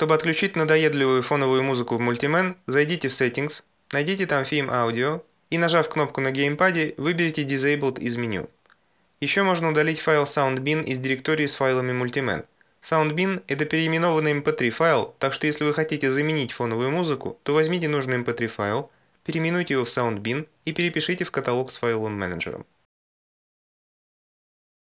Чтобы отключить надоедливую фоновую музыку в Multiman, зайдите в Settings, найдите там Film Audio и нажав кнопку на геймпаде, выберите Disabled из меню. Еще можно удалить файл SoundBin из директории с файлами Multiman. SoundBin – это переименованный mp3 эм файл, так что если вы хотите заменить фоновую музыку, то возьмите нужный mp3 эм файл, переименуйте его в SoundBin и перепишите в каталог с файловым менеджером.